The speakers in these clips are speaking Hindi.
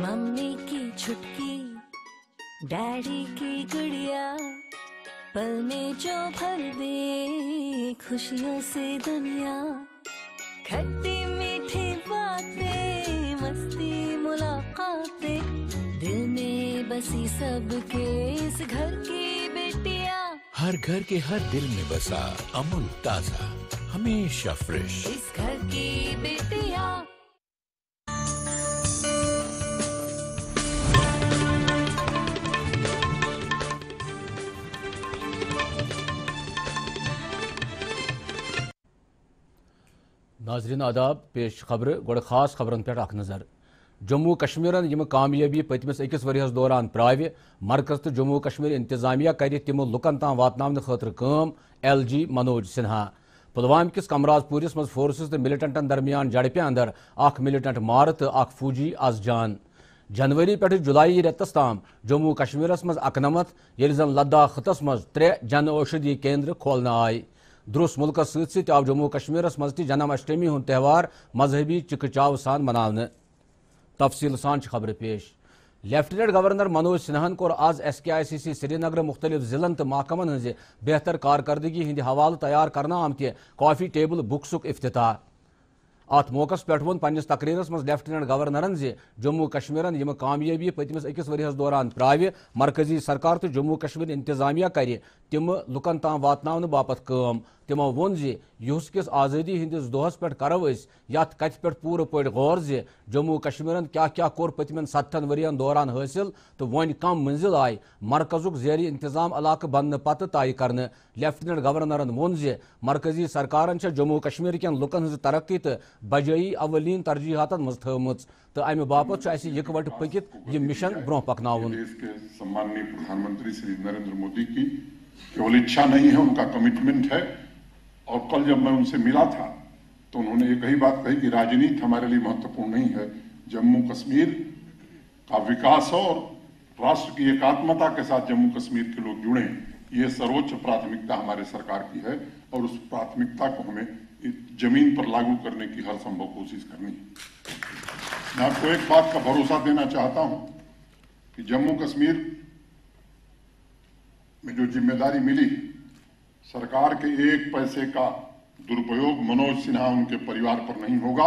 मम्मी की छुटकी डैडी की गुड़िया पल में जो भर दे खुशियों से दुनिया खट्टी मीठी बातें मस्ती मुलाकातें दिल में बसी सबके इस घर की बेटिया हर घर के हर दिल में बसा अमूल ताजा हमेशा फ्रेश इस घर की बेटी नाजरीन आदाब पेश खबर गो खास खबरन पे नज़र जम्मू कश्मीर यम कामयाबी पतमस अकिस वरीस दौरान प्राव मरकज तो जम्मू कश्मीर इंतजामिया कर तम लुकन ताम वा खुद कम एल जी मनोज सिन्हा पुलवाम किस कमराजपुरस मज फोर्स तो मिलिटेंटन दरमियान जड़पे अंदर अख मिलिटेंट मार तो अख फूजी आज जान जनवरी पे जुलाई रेतस ताम जम्मू कश्मीर मज अकनमत ये जन लद्दाख खत मे त्रे जन औषधि केंद्र खोल आये द्रुस मुल्क सत जम्मू कश्मीरस मज त अष्टमी हूं त्यौहार मजहबी चिकचाव सान मनाव तफसील सान खबर पेश लेफ्टिनेंट गवर्नर मनोज सिन्हान कोर आज एस के आई सी सी श्रीनगर मुख्तलिफ जिलन तो महकमन हज बेहतर कारकर्दगी हंद हवाल तैयार कर आमत कॉफी टेबल बुक्सुक अफ्ताह अत मौक पे वो पन्नस तकरीर मे लेफ्टिनेंट गवर्नर जि जम्मू कश्मीर यम कामयाबी पतमस अकिस वरीस दौरान त्रा मरकजी सरकार तो जम्मू कश्मीर इंतजामिया कर तम लुकन तम वात बापत तमो वोन जूस किस आज़ादी हंदिस दोहस पे करो कथ पे पूरे पे गौर ज जम्मू कश्मीर क्या क्या कोर पतम सत्तन वरियन दौरान हासिल तो वन कम मंजिल आय मरकजुक जेर इंतजाम इलाक बनने पत तय कर लेफ्टिनेंट गवर्नर वोन ज मरकजी सरकार जम्मू कश्मीर कन लुकन हज तरक्की तो बजाई अवलिन तरजीहत मज थम तो अमे बापत यकवट पक यह मिशन ब्रोह पकन प्रधानमंत्री श्री नरेंद्र मोदी की केवल इच्छा नहीं है उनका कमिटमेंट है और कल जब मैं उनसे मिला था तो उन्होंने ये कही बात कही कि राजनीति हमारे लिए महत्वपूर्ण नहीं है जम्मू कश्मीर का विकास हो और राष्ट्र की एकात्मता के साथ जम्मू कश्मीर के लोग जुड़े ये सर्वोच्च प्राथमिकता हमारे सरकार की है और उस प्राथमिकता को हमें जमीन पर लागू करने की हर संभव कोशिश करनी है मैं आपको एक बात का भरोसा देना चाहता हूं कि जम्मू कश्मीर में जो जिम्मेदारी मिली सरकार के एक पैसे का दुरुपयोग मनोज सिन्हा उनके परिवार पर नहीं होगा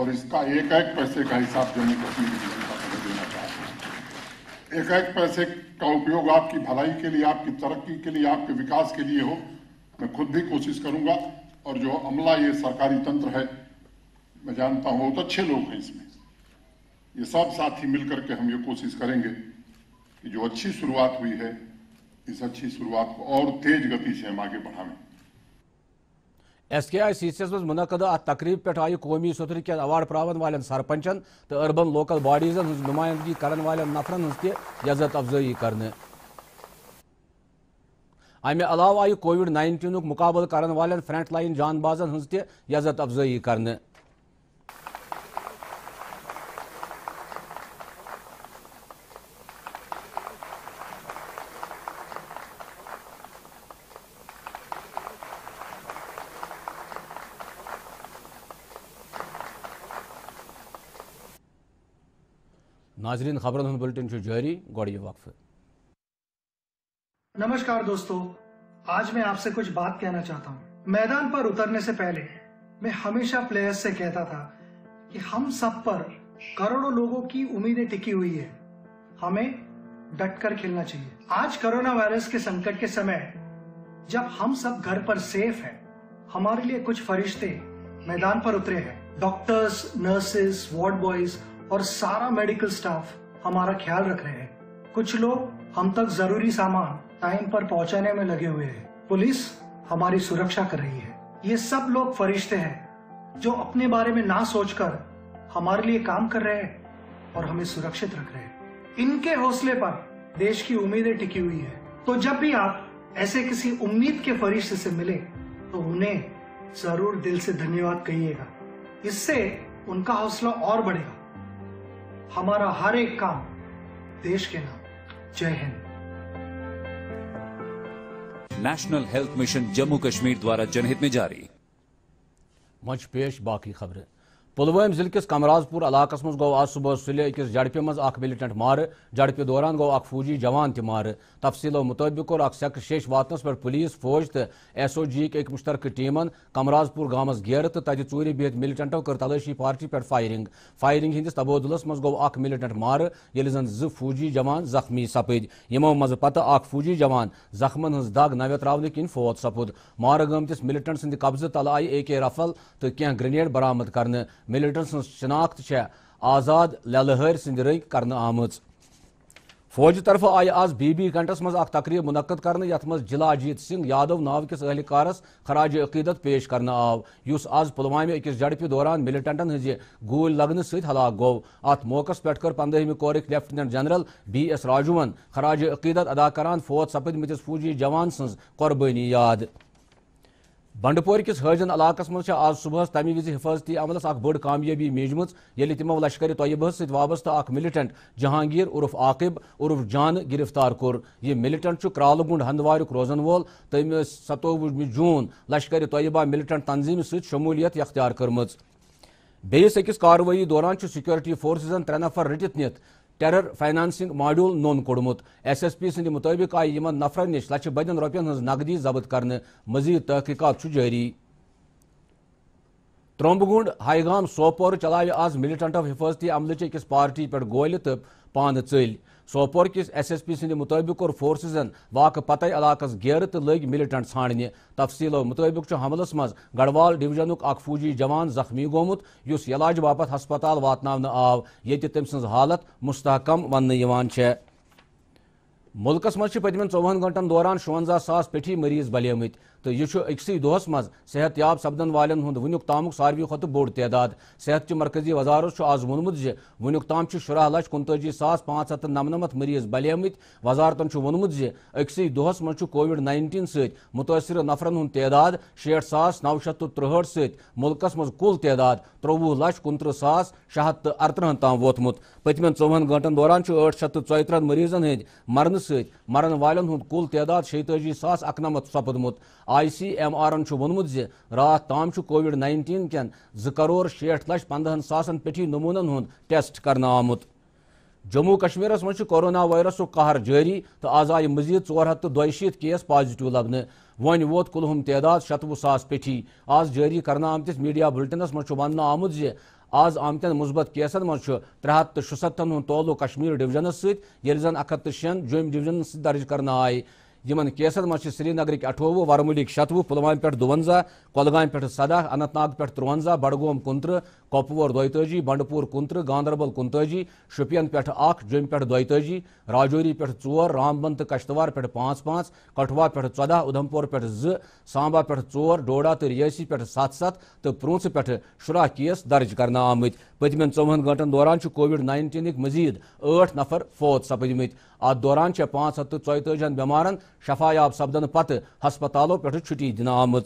और इसका एक एक पैसे का हिसाब जम्मू कश्मीर की जनता को देना चाहते एक एक पैसे का उपयोग आपकी भलाई के लिए आपकी तरक्की के लिए आपके विकास के लिए हो मैं खुद भी कोशिश करूंगा और जो अमला ये सरकारी तंत्र है मैं जानता हूं बहुत तो अच्छे लोग हैं इसमें ये सब साथी मिलकर के हम ये कोशिश करेंगे कि जो अच्छी शुरुआत हुई है इस अच्छी शुरुआत को और तेज गति से हम आगे बढ़ावें S K I C C S मुनद अ तकरीब पे आई कौमी सतर क्या अवार्ड प्रावन वाले सरपंचन तो अर्बन लोकल बॉडीजन हज नुमायंदगी कर वाले नफरन तजत अफजाई कर अमे अलावा आई कोविड नाइन्टीन मुकाबल कर वाले फ्रंट लाइन जानबाजन हज तजत अफजाई कर नाजरीन खबरों बुलेटिन जारी गौड़ी वक्फ नमस्कार दोस्तों आज मैं आपसे कुछ बात कहना चाहता हूँ मैदान पर उतरने से पहले मैं हमेशा प्लेयर्स से कहता था कि हम सब पर करोड़ों लोगों की उम्मीदें टिकी हुई है हमें डटकर खेलना चाहिए आज कोरोना वायरस के संकट के समय जब हम सब घर पर सेफ हैं, हमारे लिए कुछ फरिश्ते मैदान पर उतरे हैं डॉक्टर्स नर्सेस वार्ड बॉयज और सारा मेडिकल स्टाफ हमारा ख्याल रख रहे हैं कुछ लोग हम तक जरूरी सामान टाइम पर पहुंचाने में लगे हुए हैं पुलिस हमारी सुरक्षा कर रही है ये सब लोग फरिश्ते हैं जो अपने बारे में ना सोचकर हमारे लिए काम कर रहे हैं और हमें सुरक्षित रख रहे हैं इनके हौसले पर देश की उम्मीदें टिकी हुई है तो जब भी आप ऐसे किसी उम्मीद के फरिश्ते से मिले तो उन्हें जरूर दिल से धन्यवाद कहिएगा इससे उनका हौसला और बढ़ेगा हमारा हर एक काम देश के नाम जय हिंद national health mission Jammu Kashmir द्वारा जनहित में जारी मंच पेश बाकी खबरें पुलवाम जिले के कमराजपुर इलाक मज आज सुबह सुले अकिस जड़पि मज मिलिटेंट मार जड़पि दौरान गो फौजी जवान त मार तफसीलों मुताबिक कोर सेक्टर शेष वातनस पे पुलिस फौज तो एस ओ जी एक मुश्तरक टीम कमराजपुर गाम गेर तो तथ चूरी बिहत मिलिटेंटो कर तलाशी पार्टी पे फायरिंग फायरिंग हंदिस तबोदुलस मज गो मिलिटेंट मार ये जन जो फौजी जवान जख्मी सपद यमो मज पत फौजी जवान जख्मन हज दग नवे त्रावन किन फौत सपुद मार गमतिस मिलिटेंट संद कब्जे तल आई ए के रफल तो कह ग्रेनेड बरामद कर मिलिटन सं शनाख्त आजाद ललहर सद कर आम फौज तरफ आय आज बी बी कंटस मज तकरीब मुनद कर जिलाजीत सिंह यादव नाव किस अहलकारस खराज अकीदत पेश कर आव उस आज पुलवामे अकिस झड़पि दौरान मिलिटेंटन हज गूल सत सलाक गो अत मौकस पे कर पंदहमि कोरिक लेफ्टिनेंट जनरल बी एस राजुवन खराज अकीदत अदा करान फौज सपदमतिस फूजी जवान सज कुर्बानी याद बंडपोर किस हजन इलाकस मज आज सुबह तमि वज हिफाजती अमलस बड़ कामयाबी मेजम ये तमो लश्कर तयबह सबस्त अख मिलिटेंट जहांगीर उर्फ आकब उर्फ जान गिरफ्तार कोर यह मिलिटेंट क्रालगुंड हंदवार रोजन वोल तम सतोवु जून लश्कर तयबा मिलिटेंट तंजीम समूलियत अख्तियार कर्म बेस अकिस कारवाई दौरान सिक्योरिटी फोर्सजन त्रे नफर रटित नित टेरर फाइनेंसिंग मॉड्यूल नोन कोडमुत एस एस पी सद मुताबिक आय इन नफरन नश लच बदन रोप नकदी जब्त कर मजीद तहकीकत जारी त्रोबगुंड हाईगाम सोपोर चलाव आज मिलिटेंट हिफाजती अमल पार्टी पे गोल तो पान चल सोपोर किस एस एस पी सद मुताबिक कोर फोर्सजन वाक पत इलाक घेर तो लग मिलिटेंट ानने तफसीलो मुताबिक हमलस मज गढ़वाल डिवीजन फूजी जवान जख्मी गोमुत इस इलाज बापत हस्पताल वात आव ये तम हालत मुस्तकम वन मुल्क मज पतम चौवन घंटन दौरान शुवंजा सास पेठी मरीज बलम तो यह अकसि दोहस मज सेहत याब सपदन वाल वनुक ताम सारे खुद बोड़ तदाद सेहत चि मरकजी वजारत आज वोनमुत वनुक ताम शुरा लच कुनतजी सास पांच हत नमनमत मरीज बलम वजारतन वोनमुत अकसि दोहस मज कोविड नाइनटीन सत सतासर नफरन हूं तदाद शेठ सास नौ शत तो त्रुहठ सल्क मज कुल तदाद त्रोवुह लच कुनत्र सास शे हथ तो अरतहन तम वोमुत पतम चौवन घंटन दौरान ठ शत तो चौतरह मरीजन हंद मरण सरन वालन हूद कुल तदाद शेताजी सास अकनमत आई सी एम आरन वोनमुत जि रात ताम कोविड नाइनटीन कन जि करोड़ शेठ लच पंदहन सासन पेठी नमूनन हूद टेस्ट कर आमुत जम्मू कश्मीरस मज कोरोना वायरस कहर जारी तो आज आय मजीद ओर हथ दीत केस पॉजिटिव लबन वन वोत कुलहम तदाद शतवु सास पेठी आज जारी कर आमतिस मीडिया बुलटिनस मज वन आमुत आज आमतन मुस्बत केसन मज त्रे हथ तो शुसत्तन हूं तोलु कश्मीर डिवीजनस सत जन अख तो शेन जुम डिवीजन दर्ज कर आये यमन केसन मे श्रीनगर अठवह वरमुल शतवह पुलव पे दुवंजा कलगाम पे सदह नाग पे तुवंजा बडगोम कुंत कपवोर दोतजी बंडपूर कुंत गांधरबल कुंताजी शुपियन पे अख जम पे दोतजी राजौरी पे ओर रामबन तो कश्तवार पे पांच पांच कठवा पे चौदह उधमपुर पे जि पे ओर डोडा तो रियासी पे सत सत तो प्रूंस पे शुरा केस दर्ज कर आम पतम चौवन गंटन दौरान कोविड नाइनटीन मजीद ठ नफर फौत सपदम अत दौरान पांच हथ ژोयताजन बमारन शफायाब सपदन पत् हस्पतालों पे छुट्टी दिन आम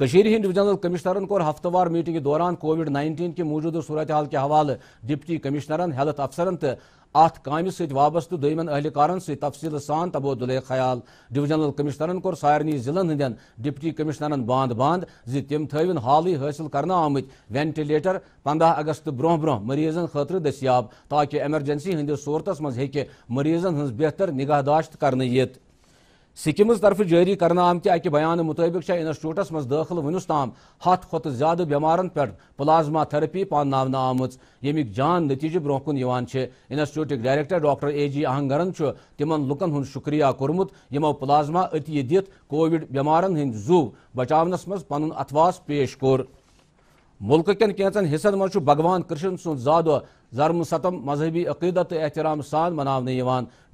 कशीर हिंद डिवीजनल कमिश्नरन कोर हफ्तवार मीटिंग दौरान कोविड 19 के मौजूदा सूरत हाल के हवाले डिप्टी कमिश्नरन हेल्थ अफसरन तो अत काम सबस्त दहलकार अहलकार सफसील सान तबोदल ख्याल डिवजनल कमिश्नरन कौर सारे जिलन हंद डिप्टी कमिश्नरन बंद बंद जम थ हाल ही हासिल कर आमित वेंटिलेटर पंद्रह अगस्त ब्रोह ब्रोह मरीजन खतर दस्याब ताकि एमरजेंसी हंदिस सूरत मज हे मरीजन हज बेहतर निगहदाश्त कर सिक्किम तरफ जारी कर आमत अकि बयान मुताबिक इंस्टूटस मज दाखिल वनस ताम हथ खुत ज्यादा बमार पे प्लाजमा थेरेपी पान आम यमिक जान नतीजे ब्रोह कुन institute director doctor A G आहंगरन तिम लुकन हूं शुक्रिया कोर्मुत यमो प्लाजमा अतिय दिथ कोविड बमार हंद जू बचावनस मन अथवास पेश कोर मुल्क कें हिस्सन मज भगवान कृष्ण जा दो जरम सतम मजहबी अकीदत तो एहतराम सान मना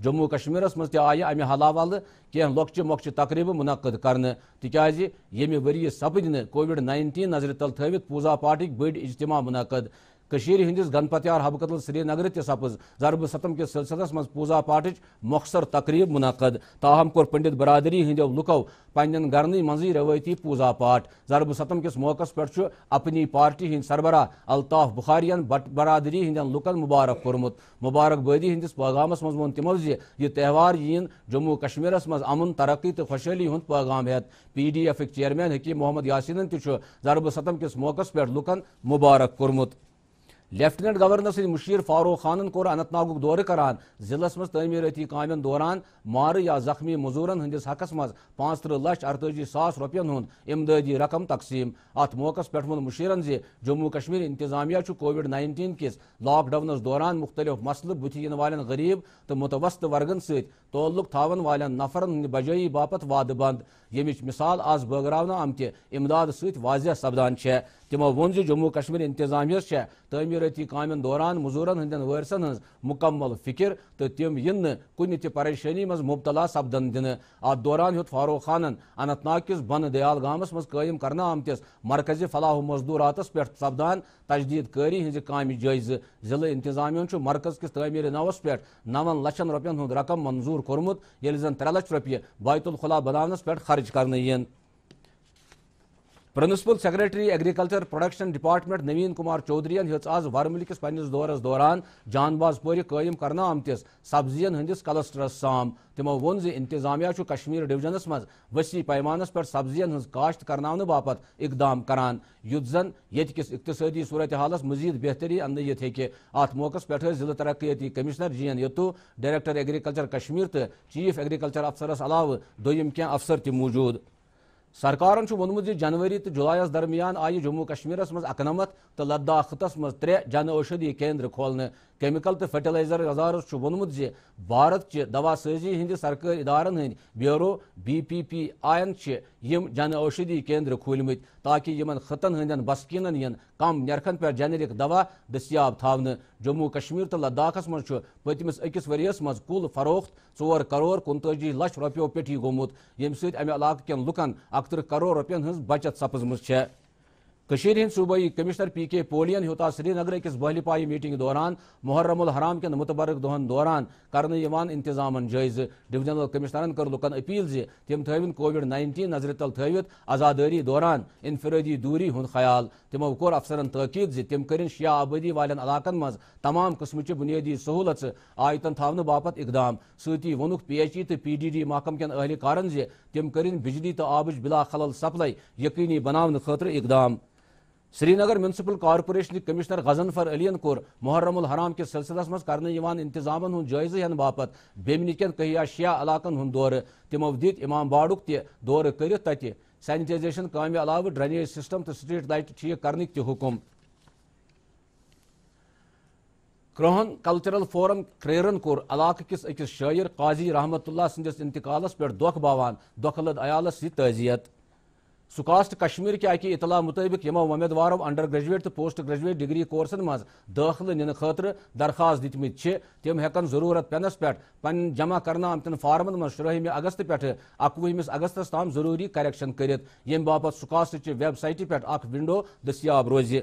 जम्मू कश्मीर मज आय अमि हलावल कह लोक मोकचि तकरीब मुनद कर तिकाज ये वरी सपद कोविड नाइन्टीन नजर तल थ पूजा पाठ बड़ इजतम मुनद हंदिस गनपत्यार हबकतल श्रीनगर ते सपज जरब सतम के सिलसिलस मज पूजा पाठ मखसर तकरीब मुनद ताहम कोर पंडित बरदरी हंद लुको पन गरन मज रवती पूजा पाठ जरब सतम किस मौकस पे अपनी पार्टी हंद सरबराह अल्ताफ बुखारियन बट बरदरी हंद लुकन मुबारक कोर्मुत मुबारकबादी हंदिस पैगामस मज वो तमो यह त्यौहार यीन जम्मू कश्मीर मज अमन तरक्की तो खुशहाली हूं पैगाम हेत P D F chairman Hakeem Mohammad Yasin तरब जरब सतम किस मौकस पे लुकन मुबारक कोर्मुत लेफ्टिनेंट गवर्नर मुशीर फारूक खान कोर नाग दौर करान जिलस मज तमीरती काम दौरान मार या जख्मी मजूरन हंदिस हकस मज पांच तरह लक्ष अरतजी सास रोपन हूं इमदादी रकम तकसीम अत मौक पे वो मुशीरन जि जम्मू कश्मीर इंतजामिया कोविड नाइनटीन किस लॉकडाउनस दौरान मुख्तलिफ मसल बुथ इन वाले गरीब तो मुतवस्त वर्गन सत तल्लुक थावन वाले नफरन बजयी बाप वाद बंद यमच मिसाल आज बगराव आमत इमदाद सजह सपदान तमो वोन जम्मू कश्मीर इंतजामियस तमीरती काम दौरान मजूरन हंद वारसन हज मुकम्मल फिक्र तो तम इन कुन परेशानी मज मुबतला सपदन दिन अत दौरान हूँ फारूक खानन अनंतनाग किस बन दयाल गामस मज कायम कर आमतिस मरकजी फलाह मजदूरात पे सपदान तजदीद कारी हज काम जायज जिले इंतजामियन मरकज किस तमीर नवस पे नवन लक्षन रोपन हूँ रकम मंजूर تصور कोर्मुत ये जन त्रे लच रपि बायतुल खुला बनावनस पे कर principal secretary agriculture production department Naveen Kumar Choudhary हज आज वर्मल कस पिस दौरस दौरान जानबाज पोर कयम कर आमतिस सब्जियन हंदिस क्लस्टरस साम तमो वोन इंतजामिया कश्मीर डिवीजनस मज वसी पैमानस पे सब्जियन हज काश्त कर बाप इकदाम करान युद्ध जन यकिस इकतदी सूरत हालस मजीद बेहतरी अन्न हे अत मौक पे जिला तरक्याती commissioner G N Yattoo director agriculture Kashmir तो चीफ एग्रीकल्चर अफसरस अलाव दोम कह अफसर तूजूद सरकार वोनमुत जनवरी तो जुलाई दरमियान आई जम्मू कश्मीर मज अकनमत तो लद्दाखस मज त्रे जन औषधी केंद्र खोल कैमिकल तो फर्टिलाइजर वजारत वोनमुत भारत चि दवा सजी हिंद सरकारी इदारन हंद ब्यूरो बी पी पी आयन यम जन औषधी केंद्र खोलम ताकि इन खतन हंद बस्किन इन कम नरखन पे जेनरिक दवा दस्याब थावन जम्मू कश्मीर तो लद्दाखस मज पतमस अकिस वरीस मज कुल फरोख्त ओर करोड़ कुनत लक्ष रोपो पे गोमुत यम समें इलाक लुकन अकतर करोड़ रुपये हज बचत सपजम कशीर कमिश्नर पी के पोलियन हूत श्रीनगर किस बहल पाई मीटिंग दौरान मुहर्रम हराम कन मुतबरक दोहन दौरान कर इंतजाम जायज डिवजनल कमिश्नरन कर लुकन अपील जम तम कोविड नाइनटीन नजर तल थवित आजादारी दौरान इनफरदी दूरी हूं ख्याल तमो कोर अफसर तकीद तम कर शिया आबादी वाले इलाकन मज तमाम कस्मच बुनियादी सहूलत आयतन थावन बापत इकदाम सी वोनुक पी एच ई तो पी डी डी महकम कन अहलिकार जम कर बिजली तो आबुच बिला खलल सप्लाई यकीनी बनाने खतर इकदाम Srinagar municipal corporation commissioner Ghazanfar अलियन कोर मुहर्रमुल हराम के सिलसिलस मज कर इंतजामन हूं जायजा हेन बापत बेमन कन कहिया शिया इलाकन हूं दौर तमो दित इमाम बाड़ त दौर कर तत सैनिटाइजेशन काम अलाव ड्रेनेज सिस्टम तो स्ट्रीट लाइट ठीक कर हुकुम क्रोहन कल्चरल फोरम क्रेरन कोर इलाक किस अकिस शायर काजी रहमत संदिस इंतकालस पे दोख बावान दोख लद अयालस तजियत सुकास्ट कश्मीर के कि इतला मुताबिक यमो उम्मीदवार अंडर ग्रेजुएट तो पोस्ट ग्रेजुएट डिग्री कोर्सन मज दाखिल निन खतर दरखास्त दितम तम हेकन जरूरत पेनस पे पन जमा करना अमतन फार्मन मज शुरहम अगस्त पे अकवहमिस अगस्त तम जरूरी करेक्शन कर यम बाप सुकास्ट वेबसाइट पे अख विंडो दस्याब रोज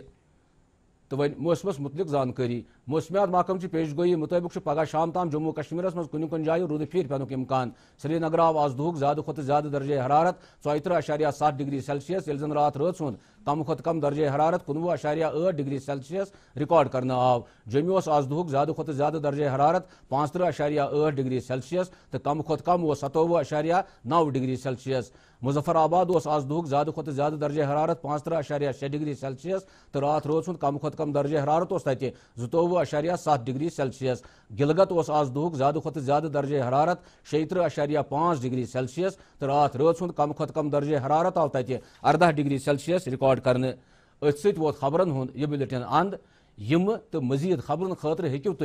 तो वन मौसम मुतल जानकारी मौसमियात महकम की पेश गोई मुताबिक पगह शाम तमाम जम्मू कश्मीर मं कुन कुन जाय रूद फिर पेन इम्कान श्रीनगर आव आज दुख ज्यादा खुद ज्यादा दर्ज हरारत त्रह अशारिया सत डिग्री सेल्सियस ये रात रत सुंद कम खुद कम दर्ज हरारत कुनवु अशारिया ठ डिग्री सेल्सियस रिकॉर्ड कर आव जम्मू आज दुख ज्यादा खुद ज्यादा दर्ज हरारत पांच तरह अशारिया ठ डिग्री सेल्सियस तो कम खुद कम सतोवु अशारिया नौ डिग्री सेल्सियस मुजफ्फर आबाद उस आज दुख ज्यादा खुद ज्यादा दर्ज हरारत पांच तरह अशारिया शे डिग्री सेल्सियस तो रात रोज सुन कम खुद कम दर्ज हरारत उस तथे जुतोव अशारिया सत डिग्री सेल्सियस गिलगत उस आज दुख ज्यादा खुद ज्यादा दर्ज हरारत शेतर अशारिया पांच डिग्री सेल्सियस तो रात रोज सुन कम खुद कम दर्ज हरारत आव तथे अर्दह डिग्री सेल्सियस रिकॉर्ड कर अथ वो खबरन हूं यह बुलेटिन अंद यम तो मजीद खबर खतर हूँ तुम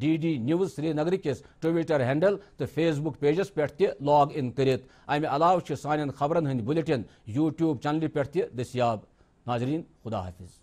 डी डी न्यूज श्रीनगर किस ट्विटर हैंडल तो फेसबुक पेजस पे लॉग इन कर अमे अलाव सान खबरन हंद बुलेटिन यूट्यूब चैनल पे दस्तियाब नाजरीन खुदा हाफिज़